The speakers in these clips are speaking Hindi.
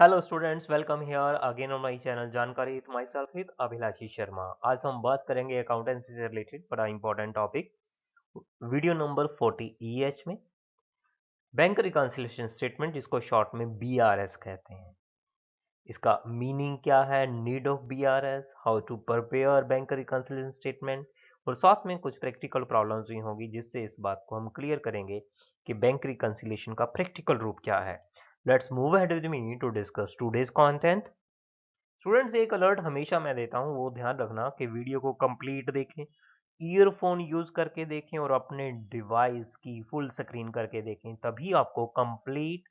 Hello students welcome here again on my channel जानकारी with myself with Abhilashi Sharma आज हम बात करेंगे अकाउंटेंसी से रिलेटेड बड़ा इंपॉर्टेंट टॉपिक वीडियो नंबर 40 ईएच में बैंक रिकॉन्सिलेशन स्टेटमेंट जिसको शॉर्ट में बीआरएस कहते हैं इसका मीनिंग क्या है need of B how to prepare bank reconciliation statement और साथ में कुछ प्रैक्टिकल प्रॉब्लम्स भी होंगी जिससे इस बात को हम क्लियर करेंगे कि बैंक रिकॉन्सिलेशन का प्रैक्टिकल रूप क्या है let's move head with me to discuss today's content students एक अलर्ट हमेशा मैं देता हूँ वो ध्यान रखना कि वीडियो को कंप्लीट देखें ईयरफोन यूज करके देखें और अपने डिवाइस की फुल स्क्रीन करके देखें तभी आपको कंप्लीट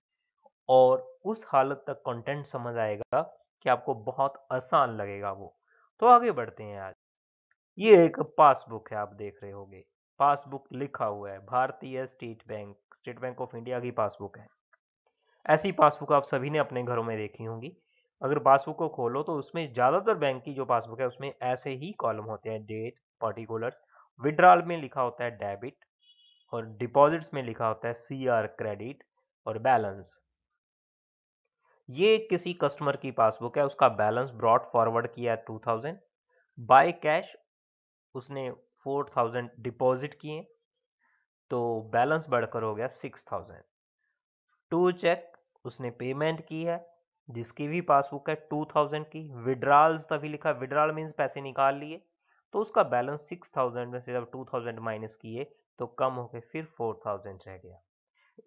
और उस हालत तक कंटेंट समझ आएगा कि आपको बहुत आसान लगेगा वो तो आगे बढ़ते हैं आज ये एक पासबुक है आप देख रहे होंगे पासबुक लिखा हुआ है भारतीय state bank state bank of India की पासबुक है ऐसी पासबुक आप सभी ने अपने घरों में देखी होंगी अगर पासबुक को खोलो तो उसमें ज़्यादातर बैंक की जो पासबुक है उसमें ऐसे ही कॉलम होते हैं डेट पर्टिकुलर्स विड्रॉल में लिखा होता है डेबिट और डिपॉजिट्स में लिखा होता है सी आर क्रेडिट और बैलेंस ये किसी कस्टमर की पासबुक है उसका बैलेंस ब्रॉड फॉरवर्ड किया टू थाउजेंड बाय कैश उसने फोर थाउजेंड डिपॉजिट किए तो बैलेंस बढ़कर हो गया सिक्स थाउजेंड टू चेक उसने पेमेंट की है जिसकी भी पासबुक है टू थाउजेंड की विड्रॉल्स तभी लिखा विड्रॉल मीन्स पैसे निकाल लिए तो उसका बैलेंस सिक्स थाउजेंड में से जब टू थाउजेंड माइनस किए तो कम होके फिर फोर थाउजेंड रह गया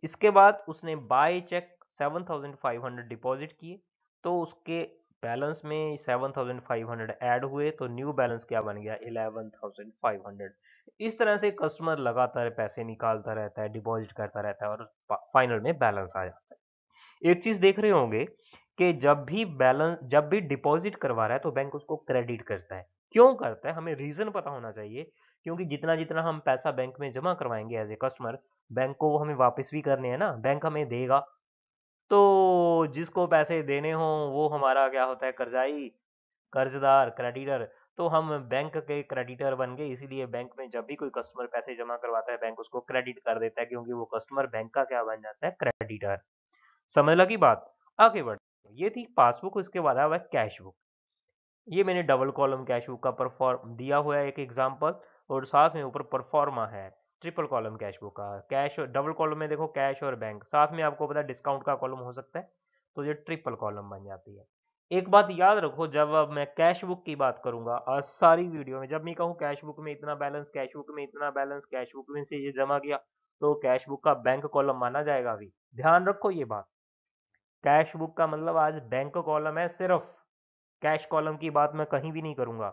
इसके बाद उसने by cheque seven thousand five hundred deposit किए तो उसके बैलेंस में seven thousand five hundred add हुए तो न्यू बैलेंस क्या बन गया इलेवन थाउजेंड फाइव हंड्रेड इस तरह से कस्टमर लगातार पैसे निकालता रहता है डिपॉजिट करता रहता है और फाइनल में बैलेंस आ जाता है एक चीज देख रहे होंगे कि जब भी बैलेंस जब भी डिपॉजिट करवा रहा है तो बैंक उसको क्रेडिट करता है क्यों करता है हमें रीजन पता होना चाहिए क्योंकि जितना जितना हम पैसा बैंक में जमा करवाएंगे एज ए कस्टमर बैंक को वो हमें वापस भी करने हैं ना बैंक हमें देगा तो जिसको पैसे देने हों वो हमारा क्या होता है कर्जाई कर्जदार क्रेडिटर तो हम बैंक के क्रेडिटर बन गए इसीलिए बैंक में जब भी कोई कस्टमर पैसे जमा करवाता है बैंक उसको क्रेडिट कर देता है क्योंकि वो कस्टमर बैंक का क्या बन जाता है क्रेडिटर समझ लगी बात आगे बढ़ ये थी पासबुक उसके बाद आया हुआ कैश बुक ये मैंने डबल कॉलम कैश बुक का परफॉर्म दिया हुआ है एक एग्जाम्पल और साथ में ऊपर परफॉर्मा है ट्रिपल कॉलम कैश बुक का कैश डबल कॉलम में देखो कैश और बैंक साथ में आपको पता है डिस्काउंट का कॉलम हो सकता है तो ये ट्रिपल कॉलम बन जाती है एक बात याद रखो जब अब मैं कैश बुक की बात करूंगा आज सारी वीडियो में जब मैं कहूँ कैश बुक में इतना बैलेंस कैश बुक में इतना बैलेंस कैश बुक में से ये जमा किया तो कैश बुक का बैंक कॉलम माना जाएगा अभी ध्यान रखो ये बात कैश बुक का मतलब आज बैंक कॉलम है सिर्फ कैश कॉलम की बात मैं कहीं भी नहीं करूंगा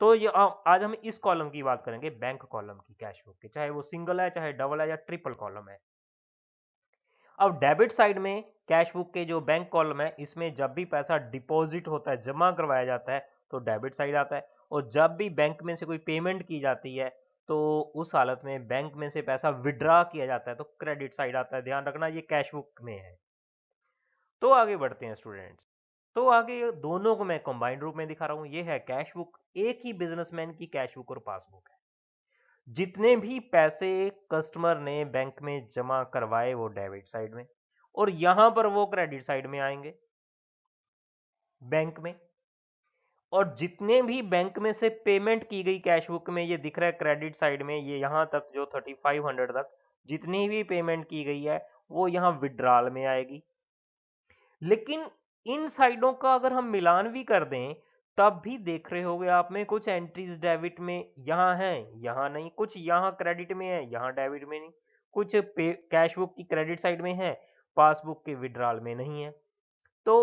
तो ये आज हम इस कॉलम की बात करेंगे बैंक कॉलम की कैश बुक की चाहे वो सिंगल है चाहे डबल है या ट्रिपल कॉलम है अब डेबिट साइड में कैश बुक के जो बैंक कॉलम है इसमें जब भी पैसा डिपॉजिट होता है जमा करवाया जाता है तो डेबिट साइड आता है और जब भी बैंक में से कोई पेमेंट की जाती है तो उस हालत में बैंक में से पैसा विड्रा किया जाता है तो क्रेडिट साइड आता है ध्यान रखना ये कैश बुक में है तो आगे बढ़ते हैं स्टूडेंट्स तो आगे दोनों को मैं कंबाइंड रूप में दिखा रहा हूं ये है कैश बुक एक ही बिजनेसमैन की कैश बुक और पासबुक है जितने भी पैसे कस्टमर ने बैंक में जमा करवाए वो डेबिट साइड में और यहां पर वो क्रेडिट साइड में आएंगे बैंक में और जितने भी बैंक में से पेमेंट की गई कैश बुक में ये दिख रहा है क्रेडिट साइड में ये यहां तक जो थर्टी फाइव हंड्रेड तक जितनी भी पेमेंट की गई है वो यहां विड्रॉल में आएगी लेकिन इन साइडों का अगर हम मिलान भी कर दें तब भी देख रहे होगे आप में कुछ एंट्रीज डेबिट में यहाँ है यहाँ नहीं कुछ यहाँ क्रेडिट में है यहाँ डेबिट में नहीं कुछ कैश बुक की क्रेडिट साइड में है पासबुक के विड्रॉल में नहीं है तो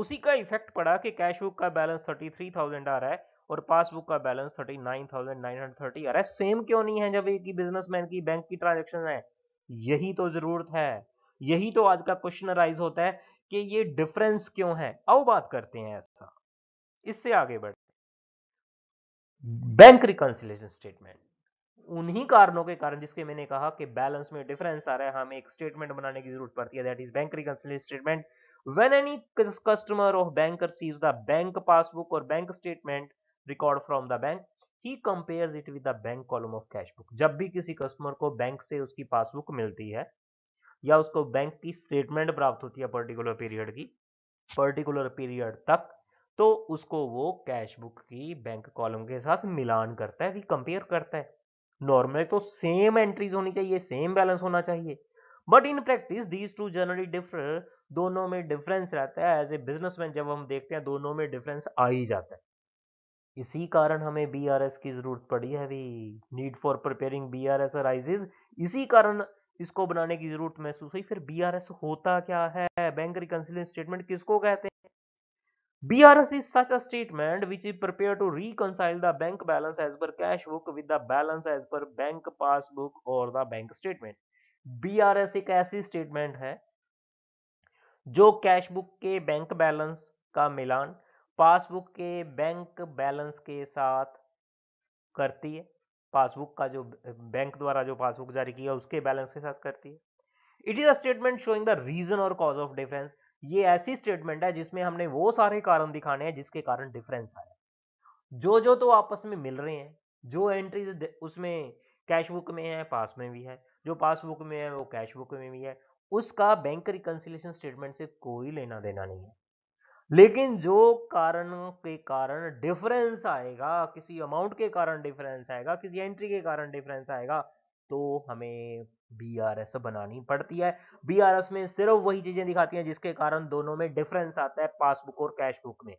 उसी का इफेक्ट पड़ा कि कैश बुक का बैलेंस थर्टी थ्री थाउजेंड आ रहा है और पासबुक का balance thirty nine thousand nine hundred thirty आ रहा है सेम क्यों नहीं है जब एक ही बिजनेसमैन की बैंक की ट्रांजेक्शन है यही तो जरूरत है यही तो आज का क्वेश्चन राइज होता है कि ये डिफरेंस क्यों है आओ बात करते हैं ऐसा इससे आगे बढ़ते बैंक रिकॉन्सिलेशन स्टेटमेंट उन्हीं कारणों के कारण जिसके मैंने कहा कि बैलेंस में डिफरेंस आ रहा है हमें एक स्टेटमेंट बनाने की जरूरत पड़ती है that is bank reconciliation statement when any customer of bank receive the bank passbook और bank statement record from the bank ही compares it with the bank column of cash book जब भी किसी कस्टमर को बैंक से उसकी पासबुक मिलती है या उसको बैंक की स्टेटमेंट प्राप्त होती है पर्टिकुलर पीरियड की पर्टिकुलर पीरियड तक तो उसको वो कैश बुक की बैंक कॉलम के साथ मिलान करता है कंपेयर करता है नॉर्मल तो सेम एंट्रीज होनी चाहिए सेम बैलेंस होना चाहिए but in practice these two generally differ दोनों में डिफरेंस रहता है एज ए बिजनेसमैन जब हम देखते हैं दोनों में डिफरेंस आ ही जाता है इसी कारण हमें बी आर एस की जरूरत पड़ी है अभी need for preparing B R S इसी कारण इसको बनाने की जरूरत महसूस हुई फिर बीआरएस होता क्या है बैंक रिकंसिलिंग स्टेटमेंट किसको कहते हैं BRS is such a statement which is prepared to reconcile the bank balance as per cash book with the balance as per bank passbook or the bank statement. BRS एक ऐसी स्टेटमेंट है जो कैश बुक के बैंक बैलेंस का मिलान पासबुक के बैंक बैलेंस के साथ करती है पासबुक का जो बैंक द्वारा जो पासबुक जारी किया उसके बैलेंस के साथ करती है it is a statement showing the reason और कॉज ऑफ डिफरेंस ये ऐसी स्टेटमेंट है जिसमें हमने वो सारे कारण दिखाने हैं जिसके कारण डिफरेंस आया जो जो तो आपस में मिल रहे हैं जो एंट्री उसमें कैशबुक में है पास में भी है जो पासबुक में है वो कैशबुक में भी है उसका बैंक रिकंसिलेशन स्टेटमेंट से कोई लेना देना नहीं है लेकिन जो कारण के कारण डिफरेंस आएगा किसी अमाउंट के कारण डिफरेंस आएगा किसी एंट्री के कारण डिफरेंस आएगा तो हमें बी आर एस बनानी पड़ती है बी आर एस में सिर्फ वही चीजें दिखाती हैं जिसके कारण दोनों में डिफरेंस आता है पासबुक और कैश बुक में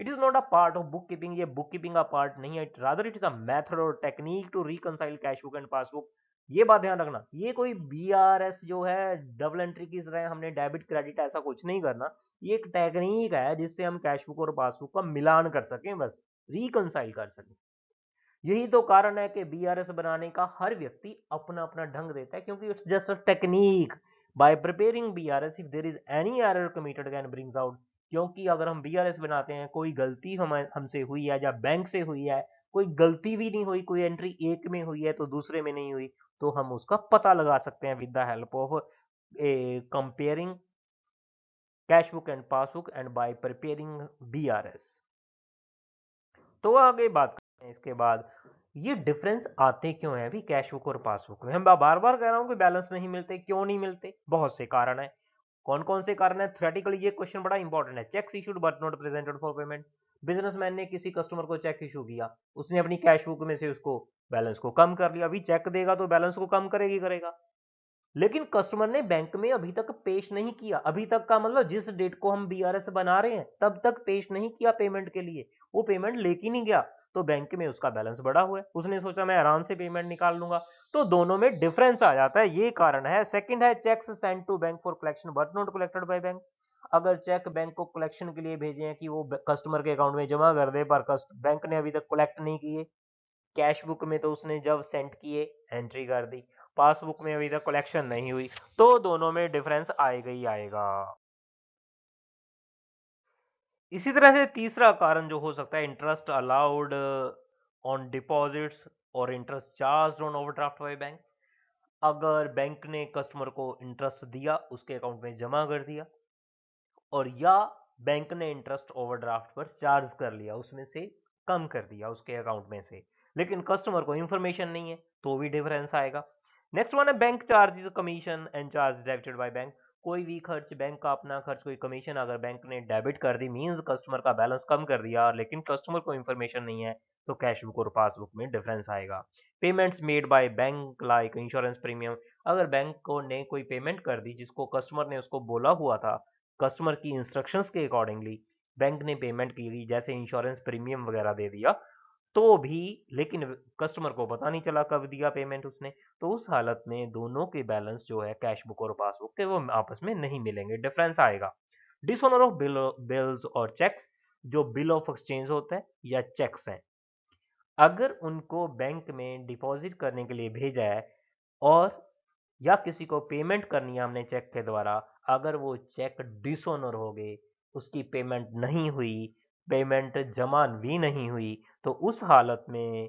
it is not a part of bookkeeping ये बुक कीपिंग का पार्ट नहीं है rather it is a method और technique to reconcile cash book and passbook ये बात ध्यान रखना ये कोई बी आर एस जो है डबल एंट्री की तरह हमने डेबिट क्रेडिट ऐसा कुछ नहीं करना ये एक टेक्निक है जिससे हम कैशबुक और पासबुक का मिलान कर सकें बस रिकनसाइल कर सकें यही तो कारण है कि बी आर एस बनाने का हर व्यक्ति अपना अपना ढंग देता है क्योंकि it's just a technique by preparing B R S if there is any error committed can brings out क्योंकि अगर हम बी आर एस बनाते हैं कोई गलती हम हमसे हुई है या बैंक से हुई है कोई गलती भी नहीं हुई कोई एंट्री एक में हुई है तो दूसरे में नहीं हुई तो हम उसका पता लगा सकते हैं with the help of comparing cash book and passbook and by preparing BRS तो आगे बात करते हैं इसके बाद ये डिफरेंस आते क्यों है अभी कैश बुक और पासबुक में हम बार बार कह रहा हूं कि बैलेंस नहीं मिलते क्यों नहीं मिलते बहुत से कारण है कौन कौन से कारण है थ्योरेटिकली ये क्वेश्चन बड़ा इंपॉर्टेंट है cheques issued but not presented for payment businessman ने किसी कस्टमर को चेक इशू किया उसने अपनी कैश बुक में से उसको बैलेंस को कम कर लिया अभी चेक देगा तो बैलेंस को कम करेगी करेगा लेकिन कस्टमर ने बैंक में अभी तक पेश नहीं किया अभी तक का मतलब जिस डेट को हम बी बना रहे हैं तब तक पेश नहीं किया पेमेंट के लिए वो पेमेंट लेके नहीं गया तो बैंक में उसका बैलेंस बढ़ा हुआ है उसने सोचा मैं आराम से पेमेंट निकाल लूंगा तो दोनों में डिफरेंस आ जाता है ये कारण है सेकंड है cheques send to bank for collection but not collected by bank अगर चेक बैंक को कलेक्शन के लिए भेजे हैं कि वो कस्टमर के अकाउंट में जमा कर दे पर कस्ट बैंक ने अभी तक कलेक्ट नहीं किए कैश बुक में तो उसने जब सेंड किए एंट्री कर दी पासबुक में अभी तक कलेक्शन नहीं हुई तो दोनों में डिफरेंस आएगा ही आएगा इसी तरह से तीसरा कारण जो हो सकता है इंटरेस्ट अलाउड ऑन डिपॉजिट्स और interest charge on overdraft by bank अगर बैंक ने कस्टमर को इंटरेस्ट दिया उसके अकाउंट में जमा कर दिया और या बैंक ने इंटरेस्ट ओवरड्राफ्ट पर चार्ज कर लिया उसमें से कम कर दिया उसके अकाउंट में से लेकिन कस्टमर को इंफॉर्मेशन नहीं है तो भी डिफरेंस आएगा नेक्स्ट वन है bank charge commission and charge debited by bank कोई भी खर्च बैंक का अपना खर्च कोई कमीशन अगर बैंक ने डेबिट कर दी मींस कस्टमर का बैलेंस कम कर दिया लेकिन कस्टमर को इन्फॉर्मेशन नहीं है तो कैश बुक और पासबुक में डिफरेंस आएगा payments made by bank like insurance premium अगर बैंक को ने कोई पेमेंट कर दी जिसको कस्टमर ने उसको बोला हुआ था कस्टमर की इंस्ट्रक्शंस के अकॉर्डिंगली बैंक ने पेमेंट की गई जैसे इंश्योरेंस प्रीमियम वगैरह दे दिया तो भी लेकिन कस्टमर को पता नहीं चला कब दिया पेमेंट उसने तो उस हालत में दोनों के बैलेंस जो है कैश बुक और पासबुक के वो आपस में नहीं मिलेंगे डिफरेंस आएगा डिसऑनर ऑफ बिल बिल्स और चेक्स जो बिल ऑफ एक्सचेंज होता है या चेक्स हैं अगर उनको बैंक में डिपॉजिट करने के लिए भेजा है और या किसी को पेमेंट करनी है हमने चेक के द्वारा अगर वो चेक डिसऑनर हो गए उसकी पेमेंट नहीं हुई पेमेंट जमा भी नहीं हुई तो उस हालत में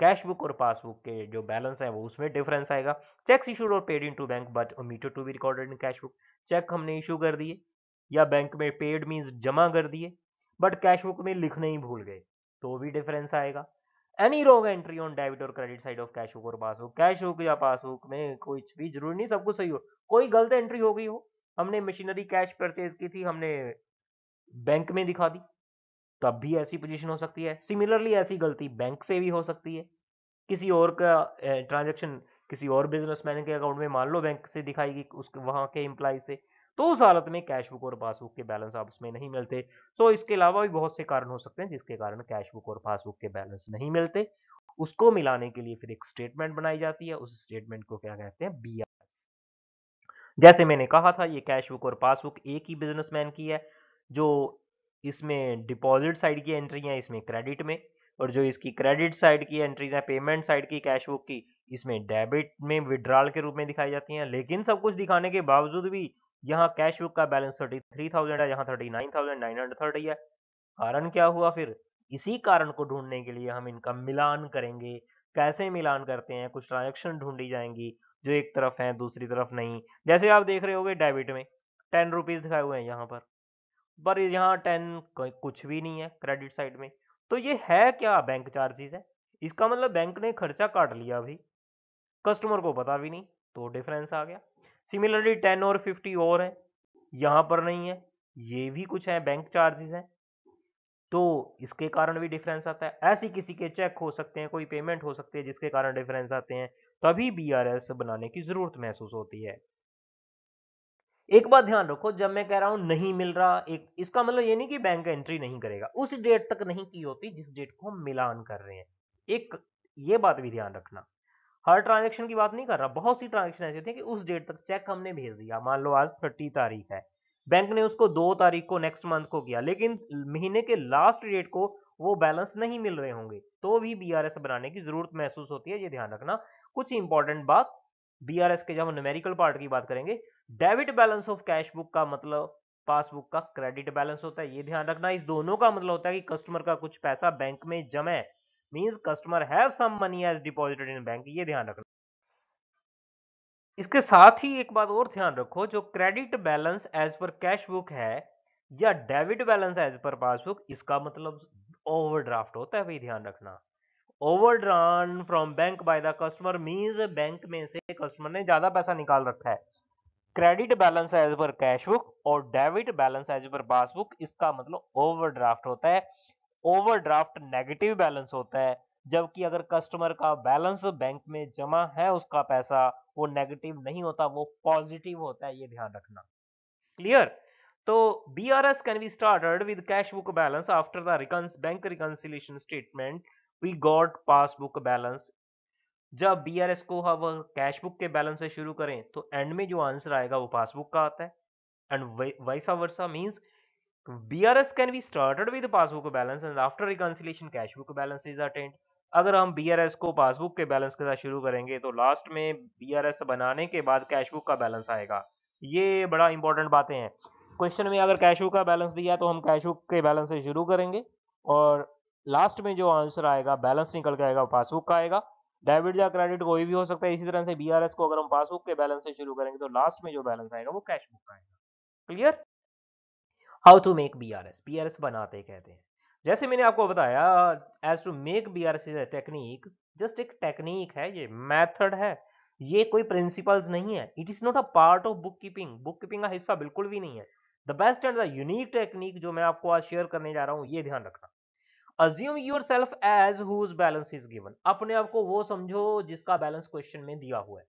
कैश बुक और पासबुक के जो बैलेंस है वो उसमें डिफरेंस आएगा चेक इशूड और paid in to bank but metre to be recorded in cash book cheque हमने इशू कर दिए या बैंक में पेड मीन्स जमा कर दिए बट कैश बुक में लिखने ही भूल गए तो भी डिफरेंस आएगा any wrong entry on debit और credit side of cash book और पासबुक कैश बुक या पासबुक में कुछ भी जरूरी नहीं सब कुछ सही हो कोई गलत एंट्री हो गई हो हमने मशीनरी कैश परचेज की थी हमने बैंक में दिखा दी तब भी ऐसी पोजीशन हो सकती है सिमिलरली ऐसी गलती बैंक से भी हो सकती है किसी और का ट्रांजेक्शन किसी और बिजनेसमैन के अकाउंट में मान लो बैंक से दिखाएगी उसके वहां के इम्प्लाई से तो उस हालत में कैश बुक और पासबुक के बैलेंस आपस में नहीं मिलते सो इसके अलावा भी बहुत से कारण हो सकते हैं जिसके कारण कैश बुक और पासबुक के बैलेंस नहीं मिलते उसको मिलाने के लिए फिर एक स्टेटमेंट बनाई जाती है उस स्टेटमेंट को क्या कहते हैं बी जैसे मैंने कहा था ये कैश बुक और पासबुक एक ही बिजनेसमैन की है जो इसमें डिपॉजिट साइड की एंट्री है इसमें क्रेडिट में और जो इसकी क्रेडिट साइड की एंट्रीज है पेमेंट साइड की कैश बुक की इसमें डेबिट में विड्रॉल के रूप में दिखाई जाती हैं लेकिन सब कुछ दिखाने के बावजूद भी यहाँ कैश बुक का बैलेंस थर्टी थ्री थाउजेंड है यहाँ thirty nine thousand nine hundred thirty है कारण क्या हुआ फिर इसी कारण को ढूंढने के लिए हम इनका मिलान करेंगे कैसे मिलान करते हैं कुछ ट्रांजेक्शन ढूंढी जाएंगी जो एक तरफ है दूसरी तरफ नहीं जैसे आप देख रहे हो डेबिट में टेन रुपीज दिखाए हुए हैं यहाँ पर पर यहाँ टेन कुछ भी नहीं है क्रेडिट साइड में तो ये है क्या बैंक चार्जेस है इसका मतलब बैंक ने खर्चा काट लिया अभी कस्टमर को पता भी नहीं तो डिफरेंस आ गया सिमिलरली टेन और फिफ्टी और है यहां पर नहीं है ये भी कुछ है बैंक चार्जेस हैं तो इसके कारण भी डिफरेंस आता है ऐसी किसी के चेक हो सकते हैं कोई पेमेंट हो सकती है जिसके कारण डिफरेंस आते हैं तभी एस बनाने की जरूरत महसूस होती है एक बात ध्यान रखो जब मैं कह रहा हूं नहीं मिल रहा एक इसका मतलब ये नहीं कि बैंक एंट्री नहीं करेगा उस डेट तक नहीं की होती जिस डेट को हम मिलान कर रहे हैं एक ये बात भी ध्यान रखना हर ट्रांजेक्शन की बात नहीं कर रहा बहुत सी ट्रांजेक्शन ऐसी होती है कि उस डेट तक चेक हमने भेज दिया मान लो आज थर्टी तारीख है बैंक ने उसको दो तारीख को नेक्स्ट मंथ को किया लेकिन महीने के लास्ट डेट को वो बैलेंस नहीं मिल रहे होंगे तो भी बीआरएस बनाने की जरूरत महसूस होती है ये ध्यान रखना कुछ इंपॉर्टेंट बात बीआरएस के जब हम न्यूमेरिकल पार्ट की बात करेंगे debit balance of cash book का मतलब पासबुक का क्रेडिट बैलेंस होता है ये ध्यान रखना इस दोनों का मतलब होता है कि कस्टमर का कुछ पैसा बैंक में जमा है means customer have some money as deposited in bank ये ध्यान रखना इसके साथ ही एक बात और ध्यान रखो जो credit balance as per cash book है या debit balance as per passbook इसका मतलब ओवरड्राफ्ट होता है भाई ध्यान रखना overdrawn from bank by the customer means bank में से कस्टमर ने ज्यादा पैसा निकाल रखा है credit balance as per cash book और debit balance as per passbook इसका मतलब ओवरड्राफ्ट होता है ओवरड्राफ्ट नेगेटिव बैलेंस होता है जबकि अगर कस्टमर का बैलेंस बैंक में जमा है उसका पैसा वो नेगेटिव नहीं होता वो पॉजिटिव होता है ये ध्यान रखना क्लियर तो B R S can be started with cash book balance after the rec bank reconciliation statement we got passbook balance जब बी आर एस को हम कैश बुक के बैलेंस से शुरू करें तो एंड में जो आंसर आएगा वो पासबुक का आता है and vice versa means BRS can be started with passbook balance and after reconciliation cash book balance is attained. अगर हम BRS को पासबुक के बैलेंस के साथ शुरू करेंगे तो लास्ट में BRS बनाने के बाद कैश बुक का बैलेंस आएगा ये बड़ा इंपॉर्टेंट बातें हैं क्वेश्चन में अगर कैश बुक का बैलेंस दिया तो हम कैश बुक के बैलेंस से शुरू करेंगे और लास्ट में जो आंसर आएगा बैलेंस निकल के आएगा पासबुक का आएगा डेबिट या क्रेडिट कोई भी हो सकता है इसी तरह से बी को अगर हम पासबुक के बैलेंस से शुरू करेंगे तो लास्ट में जो बैलेंस आएगा वो कैश बुक का आएगा clear how to make B R S B R S बनाते कहते हैं जैसे मैंने आपको बताया as to make B R S is technique just एक टेक्निक है ये मैथड है ये कोई प्रिंसिपल्स नहीं है it is not a part of bookkeeping bookkeeping का हिस्सा बिल्कुल भी नहीं है the best and the unique technique जो मैं आपको आज शेयर करने जा रहा हूँ ये ध्यान रखना assume yourself as whose balance is given अपने आप को वो समझो जिसका बैलेंस क्वेश्चन में दिया हुआ है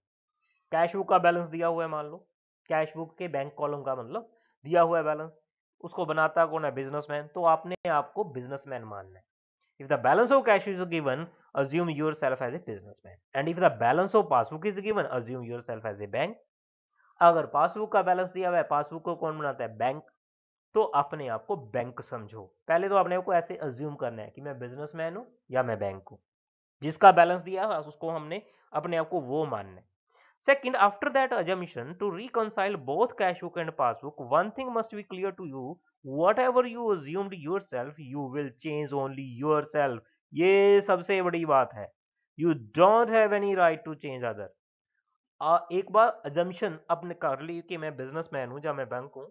कैश बुक का बैलेंस दिया हुआ है मान लो कैश बुक के बैंक कॉलम का मतलब दिया हुआ है बैलेंस उसको बनाता कौन है बिजनेसमैन तो आपने आपको बिजनेसमैन मानना है if the balance of cash is given assume yourself as a and if the balance of passbook is given assume assume self as a bank अगर पासबुक का बैलेंस दिया हुआ है पासबुक को कौन बनाता है बैंक तो अपने आप को बैंक समझो पहले तो अपने आपको ऐसे अज्यूम करना है कि मैं बिजनेसमैन हूं या मैं बैंक हूं जिसका बैलेंस दिया है उसको हमने अपने आप को वो मानना है Second, after that assumption, to reconcile both cash book and passbook, one thing must be clear to you. Whatever you assumed yourself, you will change only yourself. ये सबसे बड़ी बात है you don't have any right to change other एक बार अजम्पन अपने कर ली कि मैं बिजनेसमैन हूं या मैं बैंक हूं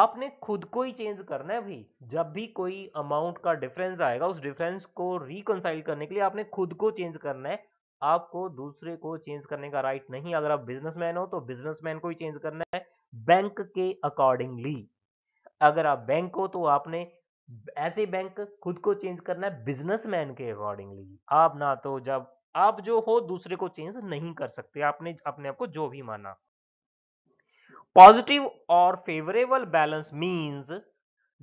आपने खुद को ही चेंज करना है भाई जब भी कोई अमाउंट का डिफरेंस आएगा उस डिफरेंस को रिकनसाइल करने के लिए आपने खुद को चेंज करना है आपको दूसरे को चेंज करने का राइट नहीं अगर आप बिजनेसमैन हो तो बिजनेसमैन को ही चेंज करना है बैंक के अकॉर्डिंगली अगर आप बैंक हो तो आपने ऐसे बैंक खुद को चेंज करना है बिजनेसमैन के अकॉर्डिंगली आप ना तो जब आप जो हो दूसरे को चेंज नहीं कर सकते आपने अपने आप को जो भी माना पॉजिटिव और favourable balance means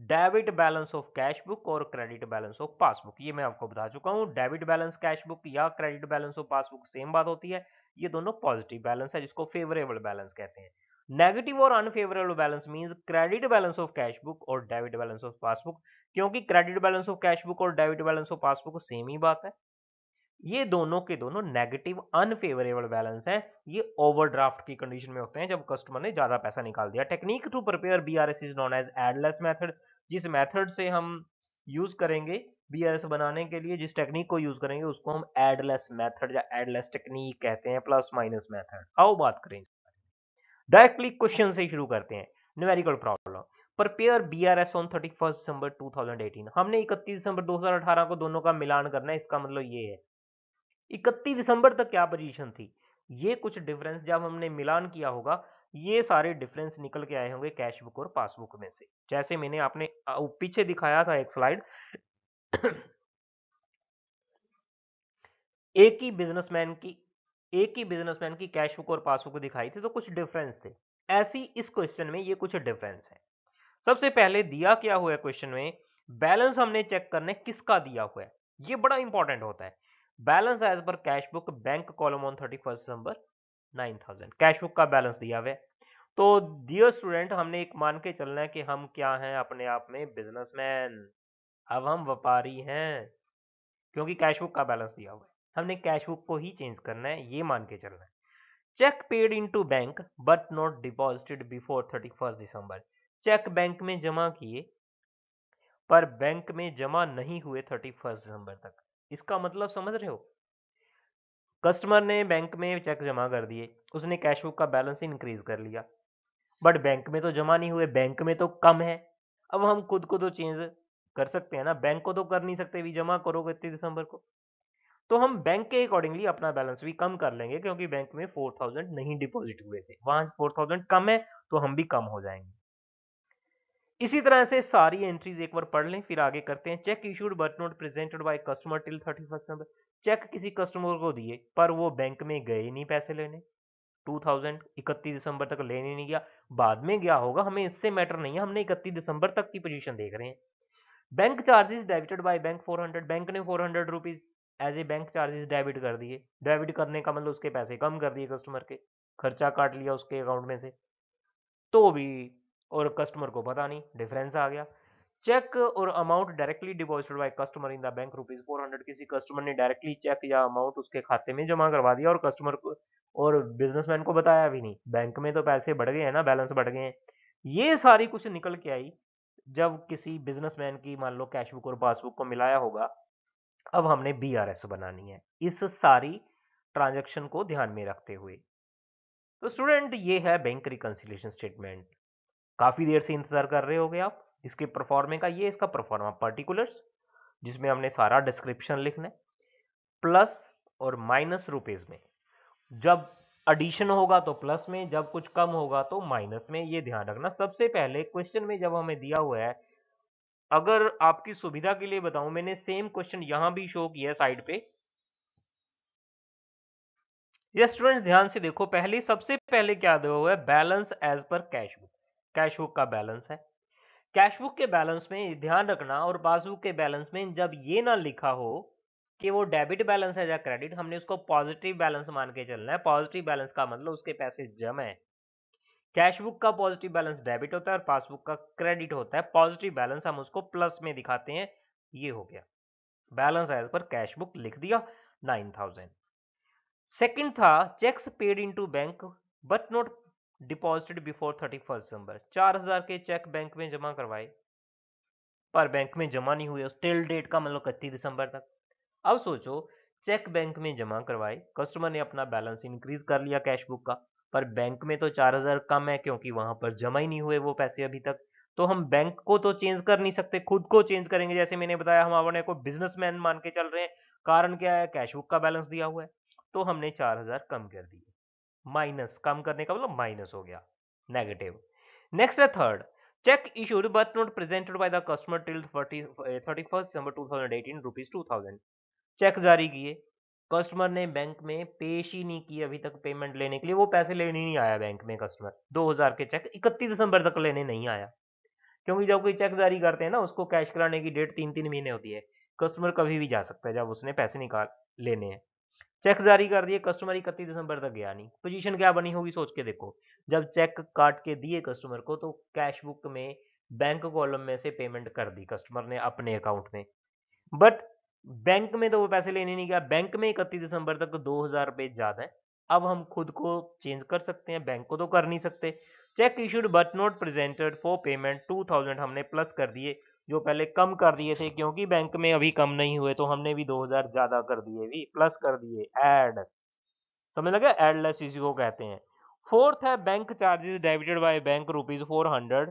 debit balance of cash book और क्रेडिट बैलेंस ऑफ पासबुक ये मैं आपको बता चुका हूँ डेबिट बैलेंस कैश बुक या credit balance of passbook same बात होती है ये दोनों पॉजिटिव बैलेंस है जिसको फेवरेबल बैलेंस कहते हैं नेगेटिव और unfavourable balance means credit balance of cash book और डेबिट बैलेंस ऑफ पासबुक क्योंकि credit balance of cash book और debit balance of passbook same ही बात है ये दोनों के दोनों नेगेटिव अनफेवरेबल बैलेंस हैं ये ओवरड्राफ्ट की कंडीशन में होते हैं जब कस्टमर ने ज़्यादा पैसा निकाल दिया technique to prepare B R S is known as एडलेस मैथड जिस मैथड से हम यूज़ करेंगे बी आर एस बनाने के लिए जिस टेक्निक को यूज़ करेंगे उसको हम एडलेस मैथड या एडलेस टेक्निक कहते हैं प्लस माइनस मैथड आओ बात करें डायरेक्टली क्वेश्चन से शुरू करते हैं numerical problem prepare B R S on thirty first December two thousand eighteen हमने इकतीस दिसंबर दो हजार अठारह को दोनों का मिलान करना है इसका मतलब ये है इकतीस दिसंबर तक क्या पोजीशन थी ये कुछ डिफरेंस जब हमने मिलान किया होगा ये सारे डिफरेंस निकल के आए होंगे कैश बुक और पासबुक में से जैसे मैंने आपने पीछे दिखाया था एक स्लाइड एक ही बिजनेसमैन की एक ही बिजनेसमैन की कैश बुक और पासबुक दिखाई थी तो कुछ डिफरेंस थे ऐसी इस क्वेश्चन में ये कुछ डिफरेंस है सबसे पहले दिया क्या हुआ क्वेश्चन में बैलेंस हमने चेक करने किसका दिया हुआ है ये बड़ा इंपॉर्टेंट होता है balance as per cash book bank column on thirty first December nine thousand cash book का बैलेंस दिया हुआ है तो डियर स्टूडेंट हमने एक मान के चलना है कि हम क्या हैं अपने आप में बिजनेसमैन अब हम व्यापारी हैं क्योंकि कैश बुक का बैलेंस दिया हुआ है हमने कैश बुक को ही चेंज करना है ये मान के चलना है cheque paid in to bank but not deposited before thirty first December cheque bank में जमा किए पर बैंक में जमा नहीं हुए थर्टी फर्स्ट दिसंबर तक इसका मतलब समझ रहे हो कस्टमर ने बैंक में चेक जमा कर दिए उसने कैश बुक का बैलेंस इंक्रीज कर लिया बट बैंक में तो जमा नहीं हुए बैंक में तो कम है अब हम खुद को तो चेंज कर सकते हैं ना बैंक को तो कर नहीं सकते भी जमा करोगे इतनी दिसंबर को तो हम बैंक के अकॉर्डिंगली अपना बैलेंस भी कम कर लेंगे क्योंकि बैंक में फोर थाउजेंड नहीं डिपॉजिट हुए थे वहां फोर थाउजेंड कम है तो हम भी कम हो जाएंगे इसी तरह से सारी एंट्रीज एक बार पढ़ लें फिर आगे करते हैं cheque issued but not presented by customer till thirty first cheque किसी कस्टमर को दिए पर वो बैंक में गए नहीं पैसे लेने 2031 इकतीस दिसंबर तक लेने नहीं गया बाद में गया होगा हमें इससे मैटर नहीं है हमने इकतीस दिसंबर तक की पोजीशन देख रहे हैं bank charges debited by bank 400 bank ने 400 hundred rupees as a bank charges debit कर दिए डेबिट करने का मतलब उसके पैसे कम कर दिए कस्टमर के खर्चा काट लिया उसके अकाउंट में से तो भी और कस्टमर को पता नहीं डिफरेंस आ गया चेक और amount directly deposited by customer in the bank rupees four hundred किसी कस्टमर ने डायरेक्टली चेक या अमाउंट उसके खाते में जमा करवा दिया और कस्टमर को और बिजनेसमैन को बताया भी नहीं बैंक में तो पैसे बढ़ गए हैं ना बैलेंस बढ़ गए हैं ये सारी कुछ निकल के आई जब किसी बिजनेसमैन की मान लो कैशबुक और पासबुक को मिलाया होगा अब हमने बी बनानी है इस सारी ट्रांजेक्शन को ध्यान में रखते हुए तो स्टूडेंट ये है बैंक रिकन्सिलेशन स्टेटमेंट काफ़ी देर से इंतज़ार कर रहे होगे आप इसके परफॉर्मे का ये इसका परफॉर्मा पर्टिकुलर्स जिसमें हमने सारा डिस्क्रिप्शन लिखना है प्लस और माइनस रुपीज़ में जब एडिशन होगा तो प्लस में जब कुछ कम होगा तो माइनस में ये ध्यान रखना सबसे पहले क्वेश्चन में जब हमें दिया हुआ है अगर आपकी सुविधा के लिए बताऊं मैंने सेम क्वेश्चन यहां भी शो किया साइड पे ये स्टूडेंट्स ध्यान से देखो पहले सबसे पहले क्या दिया हुआ है balance as per cash book cash book का बैलेंस है कैश बुक के बैलेंस में ध्यान रखना और पासबुक के बैलेंस में जब ये ना लिखा हो कि वो डेबिट बैलेंस है या क्रेडिट हमने उसको पॉजिटिव बैलेंस मान के चलना है पॉजिटिव बैलेंस का मतलब उसके पैसे जमा है कैश बुक का पॉजिटिव बैलेंस डेबिट होता है और पासबुक का क्रेडिट होता है पॉजिटिव बैलेंस हम उसको प्लस में दिखाते हैं ये हो गया balance as per cash book लिख दिया नाइन थाउजेंड सेकेंड था cheques paid in to bank but not deposited before thirty first December चार हजार के चेक बैंक में जमा करवाए पर बैंक में जमा नहीं हुए स्टिल डेट का मतलब इकतीस दिसंबर तक अब सोचो चेक बैंक में जमा करवाए कस्टमर ने अपना बैलेंस इंक्रीज कर लिया कैश बुक का पर बैंक में तो चार हजार कम है क्योंकि वहां पर जमा ही नहीं हुए वो पैसे अभी तक तो हम बैंक को तो चेंज कर नहीं सकते खुद को चेंज करेंगे जैसे मैंने बताया हम अपने को बिजनेसमैन मान के चल रहे हैं कारण क्या है कैश बुक का बैलेंस दिया हुआ है तो हमने चार हजार कम कर दिए माइनस कम करने का मतलब माइनस हो गया नेगेटिव नेक्स्ट है third cheque issued but not presented by the customer till thirty first December two thousand eighteen rupees two thousand cheque जारी किए कस्टमर ने बैंक में पेश ही नहीं किया अभी तक पेमेंट लेने के लिए वो पैसे लेने नहीं आया बैंक में कस्टमर 2000 के चेक 31 दिसंबर तक लेने नहीं आया क्योंकि जब कोई चेक जारी करते हैं ना उसको कैश कराने की डेट तीन तीन महीने होती है कस्टमर कभी भी जा सकता है जब उसने पैसे निकाल लेने हैं चेक जारी कर दिए कस्टमर इकतीस दिसंबर तक गया नहीं पोजीशन क्या बनी होगी सोच के देखो जब चेक काट के दिए कस्टमर को तो कैश बुक में बैंक कॉलम में से पेमेंट कर दी कस्टमर ने अपने अकाउंट में बट बैंक में तो वो पैसे लेने नहीं गया बैंक में इकतीस दिसंबर तक दो हजार रुपये ज्यादा है अब हम खुद को चेंज कर सकते हैं बैंक को तो कर नहीं सकते cheque issued but not presented for payment two thousand हमने प्लस कर दिए जो पहले कम कर दिए थे क्योंकि बैंक में अभी कम नहीं हुए तो हमने भी 2000 ज्यादा कर दिए भी प्लस कर दिए एड समझ लगे एडलेस इसी को कहते हैं फोर्थ है bank charges debited by bank rupees four hundred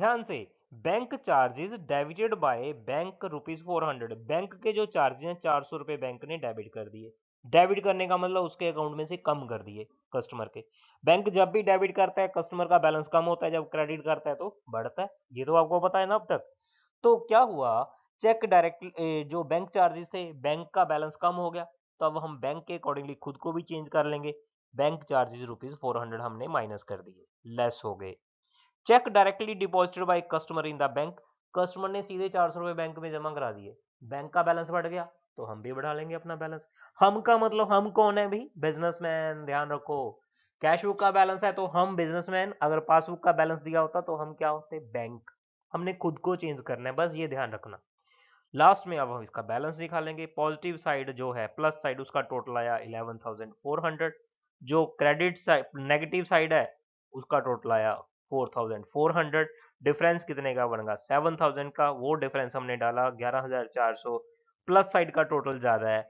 ध्यान से bank charges debited by bank rupees four hundred bank के जो चार्जेस हैं चार सौ बैंक ने डेबिट कर दिए डेबिट करने का मतलब उसके अकाउंट में से कम कर दिए कस्टमर के बैंक जब भी डेबिट करता है कस्टमर का बैलेंस कम होता है जब क्रेडिट करता है तो बढ़ता है ये तो आपको पता है ना अब तक तो क्या हुआ चेक डायरेक्ट जो बैंक चार्जेस थे बैंक का बैलेंस कम हो गया तो अब हम बैंक के अकॉर्डिंगली खुद को भी चेंज कर लेंगे bank charges rupees four hundred हमने माइनस कर दिए लेस हो गए cheque directly deposited by customer in the bank customer ने सीधे चार सौ रुपए बैंक में जमा करा दिए बैंक का बैलेंस बढ़ गया तो हम भी बढ़ा लेंगे अपना बैलेंस हम का मतलब हम कौन है भाई बिजनेसमैन ध्यान रखो कैश बुक का बैलेंस है तो हम बिजनेसमैन अगर पासबुक का बैलेंस दिया होता तो हम क्या होते बैंक हमने खुद को चेंज करना है बस ये ध्यान रखना लास्ट में अब हम इसका बैलेंस दिखा लेंगे पॉजिटिव साइड जो है प्लस साइड उसका टोटल आया इलेवन थाउजेंड फोर हंड्रेड जो क्रेडिट साइड नेगेटिव साइड है उसका टोटल आया four thousand four hundred difference कितने का बनेगा सेवन थाउजेंड का वो डिफरेंस हमने डाला ग्यारह हजार चार सौ प्लस साइड का टोटल ज्यादा है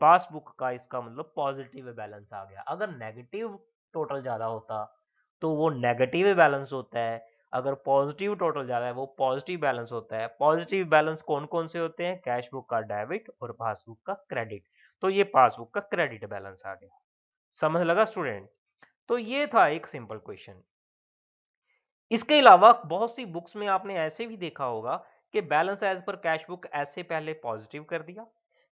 पासबुक का इसका मतलब पॉजिटिव बैलेंस आ गया अगर नेगेटिव टोटल ज्यादा होता तो वो नेगेटिव बैलेंस होता है अगर पॉजिटिव टोटल ज्यादा है वो पॉजिटिव बैलेंस होता है पॉजिटिव बैलेंस कौन कौन से होते हैं कैश बुक का डेबिट और पासबुक का क्रेडिट तो ये पासबुक का क्रेडिट बैलेंस आ गया समझ लगा स्टूडेंट तो ये था एक सिंपल क्वेश्चन इसके अलावा बहुत सी बुक्स में आपने ऐसे भी देखा होगा कि balance as per cash book ऐसे पहले पॉजिटिव कर दिया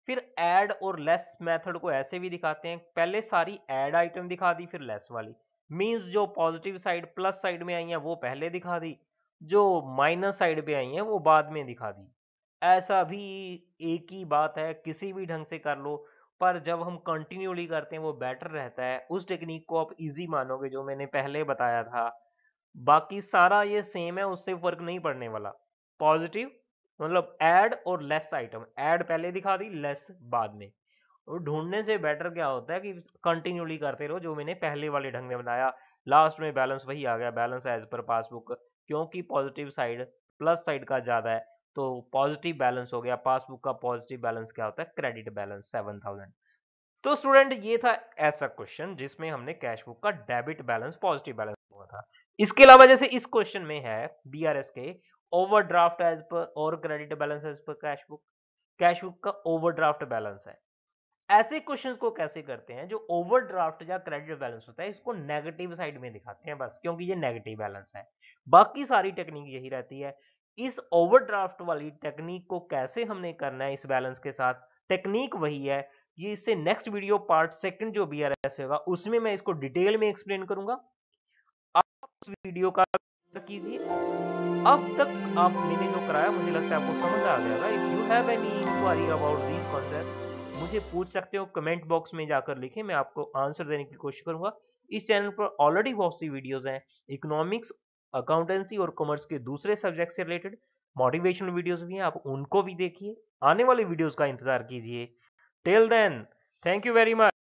फिर ऐड और लेस मेथड को ऐसे भी दिखाते हैं पहले सारी ऐड आइटम दिखा दी फिर लेस वाली मींस जो पॉजिटिव साइड प्लस साइड में आई है वो पहले दिखा दी जो माइनस साइड पे आई है वो बाद में दिखा दी ऐसा भी एक ही बात है किसी भी ढंग से कर लो पर जब हम कंटिन्यूली करते हैं वो बेटर रहता है उस टेक्निक को आप इजी मानोगे जो मैंने पहले बताया था बाकी सारा ये सेम है उससे फर्क नहीं पड़ने वाला पॉजिटिव मतलब ऐड और लेस आइटम ऐड पहले दिखा दी लेस बाद में और ढूंढने से बेटर क्या होता है कि कंटिन्यूली करते रहो जो मैंने पहले वाले ढंग में बनाया लास्ट में बैलेंस वही आ गया बैलेंस एज पर पासबुक क्योंकि पॉजिटिव साइड प्लस साइड का ज़्यादा है तो पॉजिटिव बैलेंस हो गया पासबुक का पॉजिटिव बैलेंस क्या होता है क्रेडिट बैलेंस सेवन थाउजेंड तो स्टूडेंट ये था ऐसा क्वेश्चन जिसमें हमने कैश बुक का डेबिट बैलेंस पॉजिटिव बैलेंस हुआ था इसके अलावा जैसे इस क्वेश्चन में है बी के ओवरड्राफ्ट एज पर और credit balance as per cash book cash book का ओवरड्राफ्ट बैलेंस है ऐसे क्वेश्चंस को कैसे करते हैं जो ओवरड्राफ्ट या क्रेडिट बैलेंस होता है इसको नेगेटिव साइड में दिखाते हैं बस क्योंकि ये नेगेटिव बैलेंस है बाकी सारी टेक्निक यही रहती है इस ओवरड्राफ्ट वाली टेक्निक को कैसे हमने करना है इस बैलेंस के साथ टेक्निक वही है ये इससे नेक्स्ट वीडियो पार्ट सेकंड जो बी होगा उसमें मैं इसको डिटेल में एक्सप्लेन करूंगा आप उस वीडियो का कीजिए अब तक आप मैंने जो कराया मुझे लगता है आपको समझ आ गया होगा if you have any inquiry about this concept मुझे पूछ सकते हो कमेंट बॉक्स में जाकर लिखे मैं आपको आंसर देने की कोशिश करूंगा इस चैनल पर ऑलरेडी बहुत सी वीडियोज़ हैं इकोनॉमिक्स अकाउंटेंसी और कॉमर्स के दूसरे सब्जेक्ट से रिलेटेड मोटिवेशनल वीडियोज भी हैं आप उनको भी देखिए आने वाले वीडियोज का इंतजार कीजिए till then thank you very much